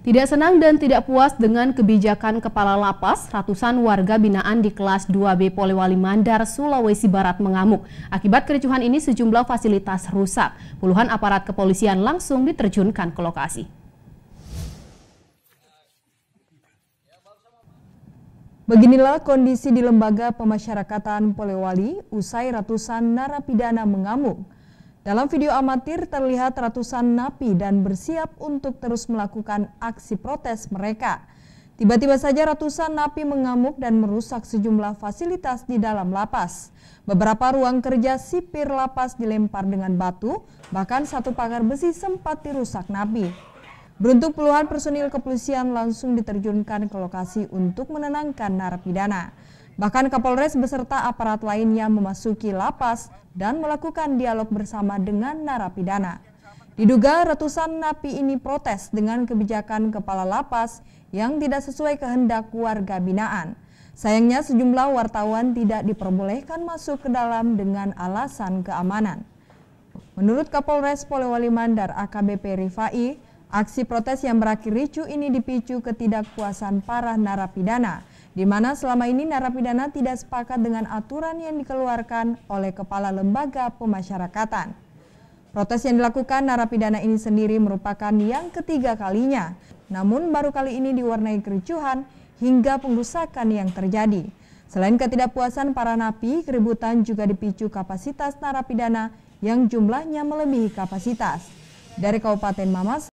Tidak senang dan tidak puas dengan kebijakan kepala lapas, ratusan warga binaan di kelas 2B Polewali Mandar, Sulawesi Barat mengamuk. Akibat kericuhan ini sejumlah fasilitas rusak. Puluhan aparat kepolisian langsung diterjunkan ke lokasi. Beginilah kondisi di Lembaga Pemasyarakatan Polewali usai ratusan narapidana mengamuk. Dalam video amatir terlihat ratusan napi dan bersiap untuk terus melakukan aksi protes mereka. Tiba-tiba saja ratusan napi mengamuk dan merusak sejumlah fasilitas di dalam lapas. Beberapa ruang kerja sipir lapas dilempar dengan batu, bahkan satu pagar besi sempat dirusak napi. Beruntung puluhan personil kepolisian langsung diterjunkan ke lokasi untuk menenangkan narapidana. Bahkan Kapolres beserta aparat lainnya memasuki lapas dan melakukan dialog bersama dengan narapidana. Diduga ratusan napi ini protes dengan kebijakan kepala lapas yang tidak sesuai kehendak warga binaan. Sayangnya sejumlah wartawan tidak diperbolehkan masuk ke dalam dengan alasan keamanan. Menurut Kapolres Polewali Mandar AKBP Rifai, aksi protes yang berakhir ricu ini dipicu ketidakpuasan para narapidana di mana selama ini narapidana tidak sepakat dengan aturan yang dikeluarkan oleh Kepala Lembaga Pemasyarakatan. Protes yang dilakukan narapidana ini sendiri merupakan yang ketiga kalinya, namun baru kali ini diwarnai kericuhan hingga pengrusakan yang terjadi. Selain ketidakpuasan para napi, keributan juga dipicu kapasitas narapidana yang jumlahnya melebihi kapasitas. Dari Kabupaten Mamas,